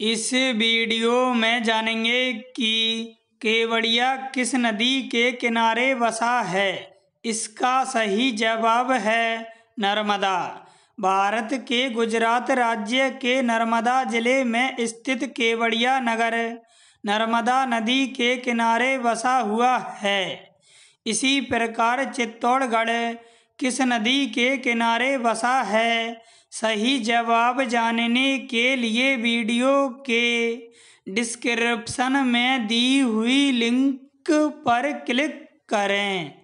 इस वीडियो में जानेंगे कि केवड़िया किस नदी के किनारे बसा है इसका सही जवाब है नर्मदा भारत के गुजरात राज्य के नर्मदा जिले में स्थित केवड़िया नगर नर्मदा नदी के किनारे बसा हुआ है इसी प्रकार चित्तौड़गढ़ किस नदी के किनारे बसा है सही जवाब जानने के लिए वीडियो के डिस्क्रिप्शन में दी हुई लिंक पर क्लिक करें